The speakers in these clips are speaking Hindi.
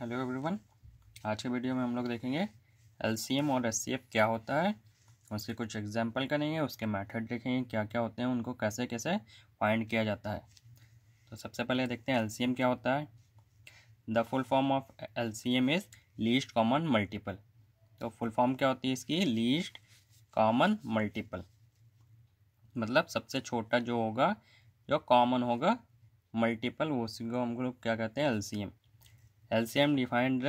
हेलो एवरीवन आज के वीडियो में हम लोग देखेंगे एलसीएम और एस क्या होता है उसके कुछ एग्जांपल करेंगे उसके मेथड देखेंगे क्या क्या होते हैं उनको कैसे कैसे फाइंड किया जाता है तो सबसे पहले देखते हैं एलसीएम क्या होता है the full form of LCM is least common multiple तो फुल फॉर्म क्या होती है इसकी लीस्ट कॉमन मल्टीपल मतलब सबसे छोटा जो होगा जो कॉमन होगा मल्टीपल उसी को हम लोग क्या कहते हैं LCM LCM defined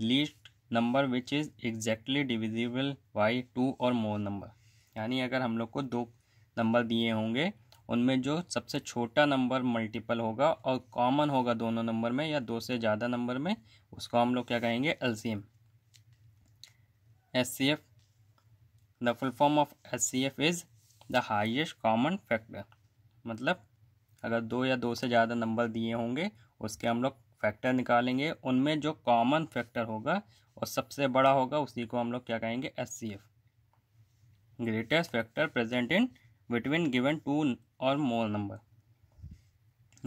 least number which is exactly divisible divisible two और मोर नंबर यानी अगर हम लोग को दो नंबर दिए होंगे उनमें जो सबसे छोटा नंबर मल्टीपल होगा और कॉमन होगा दोनों नंबर में या दो से ज़्यादा नंबर में उसको हम लोग क्या कहेंगे L C M H C F the full form of H C F is the highest common factor मतलब अगर दो या दो से ज़्यादा नंबर दिए होंगे उसके हम लोग फैक्टर निकालेंगे उनमें जो कॉमन फैक्टर होगा और सबसे बड़ा होगा उसी को हम लोग क्या कहेंगे H C F greatest factor present in between given two और मोर नंबर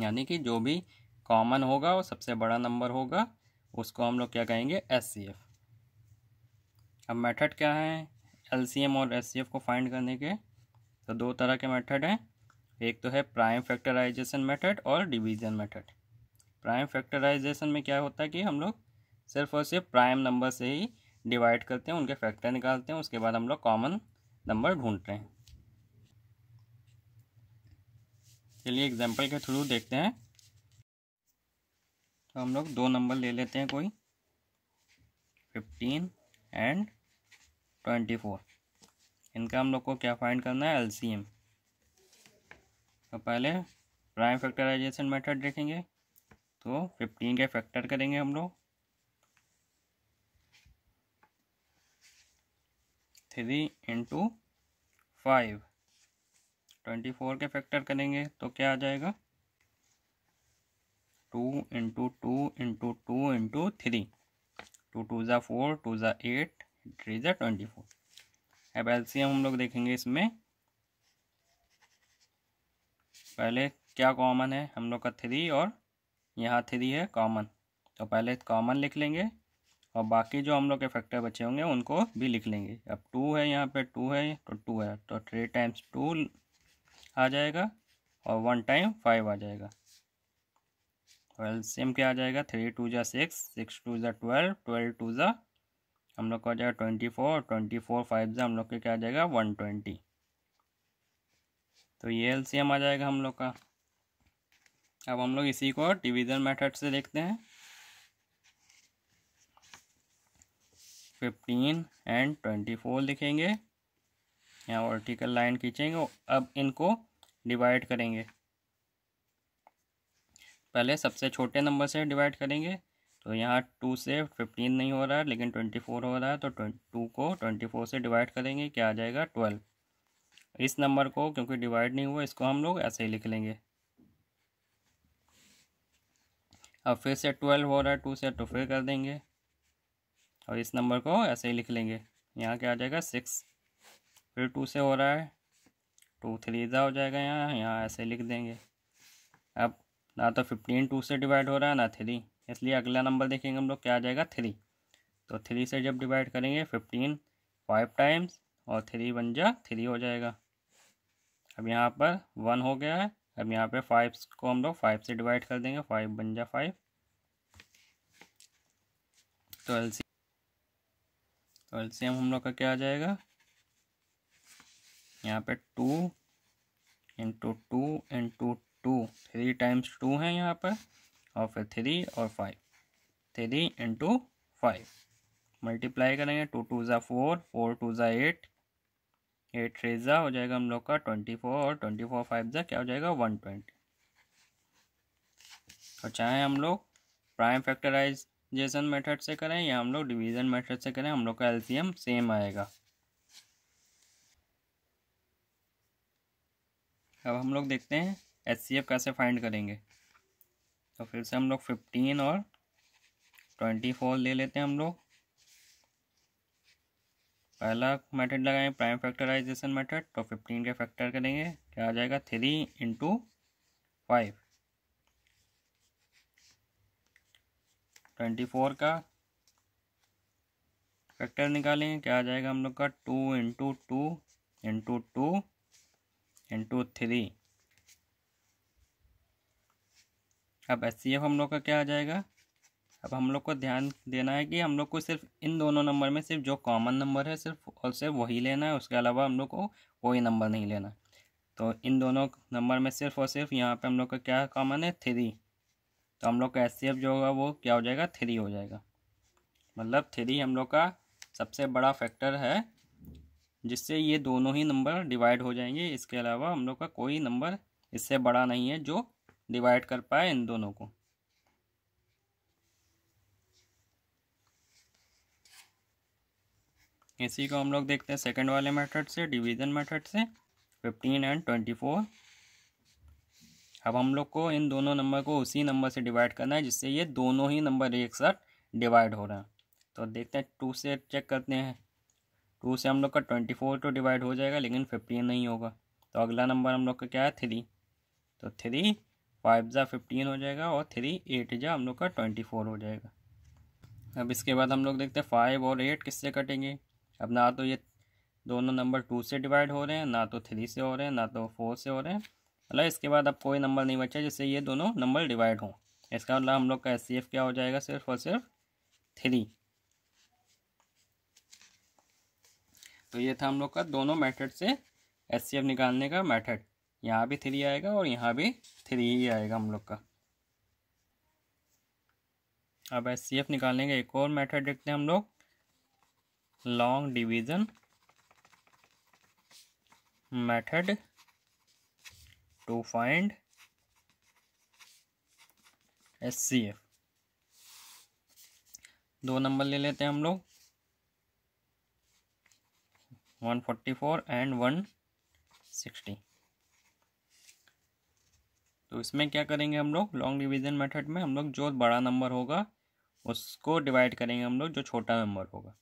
यानी कि जो भी कॉमन होगा और सबसे बड़ा नंबर होगा उसको हम लोग क्या कहेंगे एस सी एफ अब मेथड क्या है एल सी एम और एस सी एफ को फाइंड करने के तो दो तरह के मेथड हैं एक तो है प्राइम फैक्टराइजेशन मेथड और डिवीजन मेथड प्राइम फैक्टराइजेशन में क्या होता है कि हम लोग सिर्फ और सिर्फ प्राइम नंबर से ही डिवाइड करते हैं उनके फैक्टर निकालते हैं उसके बाद हम लोग कॉमन नंबर ढूंढते हैं चलिए एग्जाम्पल के थ्रू देखते हैं तो हम लोग दो नंबर ले लेते हैं कोई फिफ्टीन एंड ट्वेंटी फोर इनका हम लोग को क्या फाइंड करना है एलसीएम तो पहले प्राइम फैक्टराइजेशन मेथड देखेंगे तो फिफ्टीन के फैक्टर करेंगे हम लोग three into five twenty four के फैक्टर करेंगे तो क्या आ जाएगा two into two into two into three two two ज़ा फोर टू ज़ा एट थ्री ज़ा ट्वेंटी फोर अब एलसीएम हम लोग देखेंगे इसमें पहले क्या कॉमन है हम लोग का थ्री और यहाँ थ्री है कॉमन तो पहले कॉमन लिख लेंगे और बाकी जो हम लोग के फैक्टर बचे होंगे उनको भी लिख लेंगे अब टू है यहाँ पे टू है तो टू है तो थ्री टाइम्स टू आ जाएगा और वन टाइम फाइव आ जाएगा और एल्सियम क्या आ जाएगा थ्री टू ज़ा सिक्स सिक्स टू ज़ा ट्वेल्व ट्वेल्व टू ज़ा हम लोग का आ जाएगा twenty four twenty four five ज़ा हम लोग के क्या आ जाएगा वन ट्वेंटी तो ये एल्सियम आ जाएगा हम लोग का अब हम लोग इसी को डिवीज़न मेथड से देखते हैं फिफ्टीन एंड ट्वेंटी फोर लिखेंगे यहाँ वर्टिकल लाइन खींचेंगे अब इनको डिवाइड करेंगे पहले सबसे छोटे नंबर से डिवाइड करेंगे तो यहाँ टू से फिफ्टीन नहीं हो रहा है लेकिन ट्वेंटी फोर हो रहा है तो टू को ट्वेंटी फोर से डिवाइड करेंगे क्या आ जाएगा ट्वेल्व इस नंबर को क्योंकि डिवाइड नहीं हुआ इसको हम लोग ऐसे ही लिख लेंगे अब फिर से ट्वेल्व हो रहा है टू से तो फिर कर देंगे और इस नंबर को ऐसे ही लिख लेंगे यहाँ क्या आ जाएगा सिक्स फिर टू से हो रहा है टू थ्री ज़ा हो जाएगा यहाँ यहाँ ऐसे लिख देंगे अब ना तो फिफ्टीन टू से डिवाइड हो रहा है ना थ्री इसलिए अगला नंबर देखेंगे हम लोग क्या आ जाएगा थ्री तो थ्री से जब डिवाइड करेंगे फिफ्टीन फाइव टाइम्स और थ्री वन जा थ्री हो जाएगा अब यहाँ पर वन हो गया है अब यहाँ पे फाइव को हम लोग फाइव से डिवाइड कर देंगे फाइव बन जा फाइव तो एल सी तो एल सी एम हम लोग का क्या आ जाएगा यहाँ पे two into two into two three times two है यहाँ पर और फिर थ्री और five three into five multiply करेंगे टू टू ज़ा फोर फोर टू ज़ा एट एट थ्री ज़ा हो जाएगा हम लोग का ट्वेंटी फोर और ट्वेंटी फोर फाइव ज़ा क्या हो जाएगा वन ट्वेंटी और तो चाहे हम लोग प्राइम फैक्टराइजेशन मेथड से करें या हम लोग डिवीज़न मेथड से करें हम लोग का एलसीएम सेम आएगा अब हम लोग देखते हैं एचसीएफ सी एफ कैसे फाइंड करेंगे तो फिर से हम लोग फिफ्टीन और ट्वेंटी फोर ले लेते हैं हम लोग पहला मेथड लगाएं प्राइम फैक्टराइजेशन मेथड तो फिफ्टीन के फैक्टर करेंगे क्या आ जाएगा three into five twenty four का फैक्टर निकालेंगे क्या आ जाएगा हम लोग का two into two into two into three अब एस हम लोग का क्या आ जाएगा अब हम लोग को ध्यान देना है कि हम लोग को सिर्फ इन दोनों नंबर में सिर्फ जो कॉमन नंबर है सिर्फ और सिर्फ वही लेना है उसके अलावा हम लोग को कोई नंबर नहीं लेना तो इन दोनों नंबर में सिर्फ और सिर्फ यहाँ पे हम लोग का क्या कॉमन है थ्री तो हम लोग का एस जो होगा वो क्या हो जाएगा थ्री हो जाएगा मतलब थ्री हम लोग का सबसे बड़ा फैक्टर है जिससे ये दोनों ही नंबर डिवाइड हो जाएंगे इसके अलावा हम लोग का कोई नंबर इससे बड़ा नहीं है जो डिवाइड कर पाए इन दोनों को इसी को हम लोग देखते हैं सेकंड वाले मेथड से डिवीजन मेथड से फिफ्टीन एंड ट्वेंटी फोर अब हम लोग को इन दोनों नंबर को उसी नंबर से डिवाइड करना है जिससे ये दोनों ही नंबर एक साथ डिवाइड हो रहे हैं तो देखते हैं टू से चेक करते हैं टू से हम लोग का ट्वेंटी फोर तो डिवाइड हो जाएगा लेकिन फिफ्टीन नहीं होगा तो अगला नंबर हम लोग का क्या है थ्री तो थ्री फाइव ज़ा फिफ्टीन हो जाएगा और थ्री एट जा हम लोग का ट्वेंटी फोर हो जाएगा अब इसके बाद हम लोग देखते हैं फाइव और एट किससे कटेंगे अब ना तो ये दोनों नंबर टू से डिवाइड हो रहे हैं ना तो थ्री से हो रहे हैं ना तो फोर से हो रहे हैं मतलब इसके बाद अब कोई नंबर नहीं बचा जिससे ये दोनों नंबर डिवाइड हों इसका मतलब हम लोग का एस क्या हो जाएगा सिर्फ और सिर्फ थ्री तो ये था हम लोग का दोनों मैथड से एस निकालने का मैथड यहाँ भी थ्री आएगा और यहाँ भी थ्री ही आएगा हम लोग का अब एस निकालने का एक और मैथड देखते हैं हम लोग long to find H C F दो नंबर ले लेते हैं हम लोग 144 एंड 160 तो इसमें क्या करेंगे हम लोग लॉन्ग डिवीजन मेथड में हम लोग जो बड़ा नंबर होगा उसको डिवाइड करेंगे हम लोग जो छोटा नंबर होगा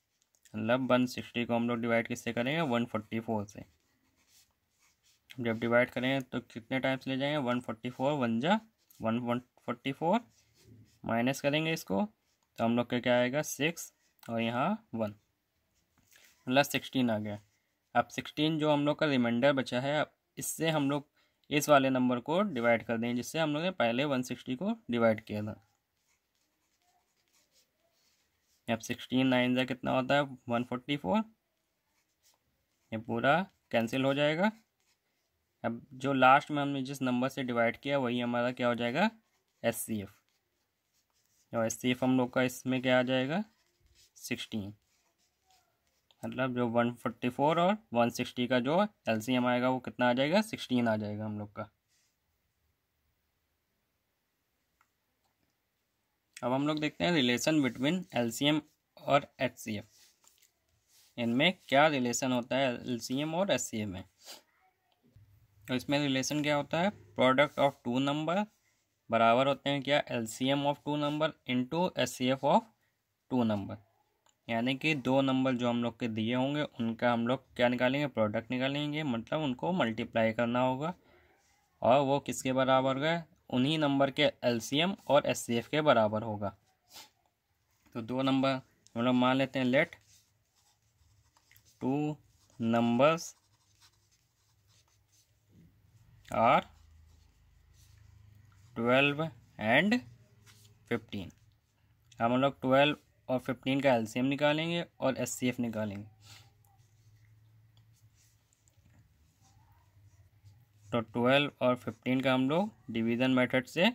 मतलब वन सिक्सटी को हम लोग डिवाइड किससे करेंगे वन फोर्टी फोर से जब डिवाइड करेंगे तो कितने टाइम्स ले जाएंगे वन फोर्टी फोर वन जा one one forty four minus करेंगे इसको तो हम लोग का क्या आएगा सिक्स और यहाँ वन मतलब सिक्सटीन आ गया अब सिक्सटीन जो हम लोग का रिमाइंडर बचा है अब इससे हम लोग इस वाले नंबर को डिवाइड कर देंगे जिससे हम लोग ने पहले वन सिक्सटी को डिवाइड किया था अब सिक्सटीन नाइन जै कितना होता है वन फोर्टी फोर ये पूरा कैंसिल हो जाएगा अब जो लास्ट में हमने जिस नंबर से डिवाइड किया वही हमारा क्या हो जाएगा एस सी एफ और एस सी एफ हम लोग का इसमें क्या आ जाएगा सिक्सटीन मतलब जो वन फोर्टी फोर और वन सिक्सटी का जो एल सी एम आएगा वो कितना आ जाएगा सिक्सटीन आ जाएगा हम लोग का अब हम लोग देखते हैं रिलेशन बिटवीन एलसीएम और एचसीएफ इनमें क्या रिलेशन होता है एलसीएम और एचसीएम में तो इसमें रिलेशन क्या होता है प्रोडक्ट ऑफ टू नंबर बराबर होते हैं क्या LCM of two number into HCF of two number यानी कि दो नंबर जो हम लोग के दिए होंगे उनका हम लोग क्या निकालेंगे प्रोडक्ट निकालेंगे मतलब उनको मल्टीप्लाई करना होगा और वो किसके बराबर गए उन्हीं नंबर के एल और एस के बराबर होगा तो दो नंबर हम मतलब लोग मान लेते हैं let two numbers are twelve and fifteen हम लोग ट्वेल्व और फिफ्टीन का एल निकालेंगे और एस निकालेंगे तो ट्वेल्व और फिफ्टीन का हम लोग डिवीज़न मेथड से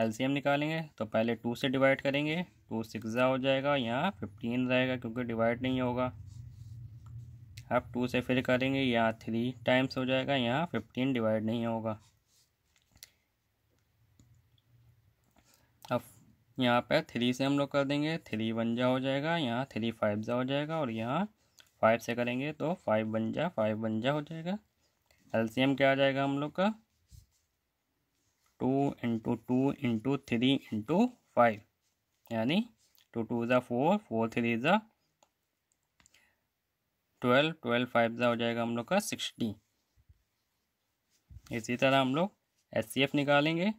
एलसीएम निकालेंगे तो पहले टू से डिवाइड करेंगे टू ज़ा हो जाएगा यहाँ फिफ्टीन रहेगा क्योंकि डिवाइड नहीं होगा अब टू से फिर करेंगे यहाँ थ्री टाइम्स हो जाएगा यहाँ फिफ्टीन डिवाइड नहीं होगा अब यहाँ पर थ्री से हम लोग कर देंगे थ्री वन जा हो जाएगा यहाँ थ्री फाइव जा हो जाएगा और यहाँ फाइव से करेंगे तो फाइव वन जा फाइव वन जा हो जाएगा एलसीएम क्या आ जाएगा हम लोग का two into two into three into five यानी टू टू ज़ा फोर फोर थ्री ज़ा ट्वेल्व ट्वेल्व फाइव ज़ा हो जाएगा हम लोग का सिक्सटी इसी तरह हम लोग एस सी एफ निकालेंगे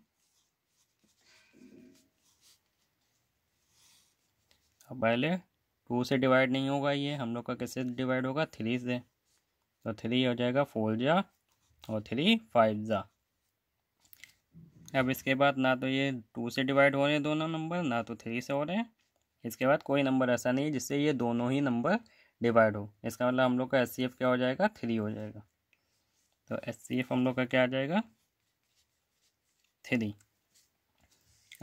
अब पहले टू से डिवाइड नहीं होगा ये हम लोग का किससे डिवाइड होगा थ्री से तो थ्री हो जाएगा फोर जा और थ्री फाइव ज़ा अब इसके बाद ना तो ये टू से डिवाइड हो रहे हैं दोनों नंबर ना तो थ्री से हो रहे हैं इसके बाद कोई नंबर ऐसा नहीं जिससे ये दोनों ही नंबर डिवाइड हो इसका मतलब हम लोग का एस क्या हो जाएगा थ्री हो जाएगा तो एस हम लोग का क्या आ जाएगा थ्री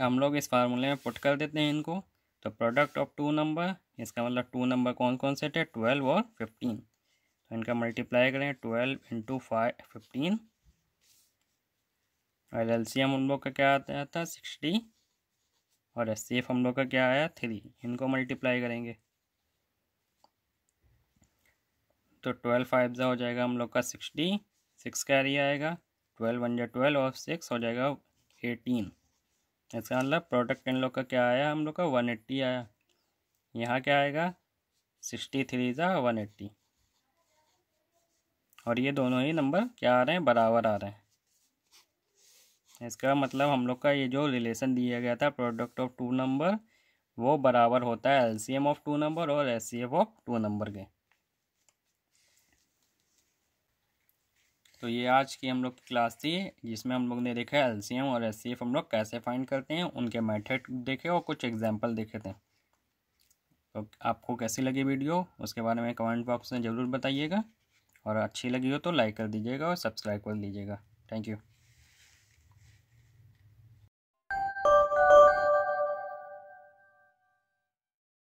हम लोग इस फार्मूले में पुट कर देते हैं इनको तो प्रोडक्ट ऑफ टू नंबर इसका मतलब टू नंबर कौन कौन से थे ट्वेल्व और फिफ्टीन इनका मल्टीप्लाई करें ट्वेल्व इंटू फाइव फिफ्टीन और एल सी एम हम लोग का क्या आता था सिक्सटी और एस सी एफ हम लोग का क्या आया थ्री इनको मल्टीप्लाई करेंगे तो ट्वेल्व फाइव जो हो जाएगा हम लोग का सिक्सटी सिक्स कैरी आएगा ट्वेल्व वन जो ट्वेल्व और सिक्स हो जाएगा एटीन इसका मतलब प्रोडक्ट इन लोग का क्या आया हम लोग का वन एट्टी आया यहाँ क्या आएगा सिक्सटी थ्री ज़ा वन एट्टी और ये दोनों ही नंबर क्या आ रहे हैं बराबर आ रहे हैं इसका मतलब हम लोग का ये जो रिलेशन दिया गया था प्रोडक्ट ऑफ टू नंबर वो बराबर होता है एम ऑफ टू नंबर और एफ ऑफ टू नंबर के तो ये आज की हम लोग की क्लास थी जिसमें हम लोग ने देखा एम और एफ हम लोग कैसे फाइंड करते हैं उनके मेथड देखे और कुछ एग्जाम्पल देखे थे तो आपको कैसी लगी वीडियो उसके बारे में कमेंट बॉक्स में ज़रूर बताइएगा और अच्छी लगी हो तो लाइक कर दीजिएगा और सब्सक्राइब कर लीजिएगा थैंक यू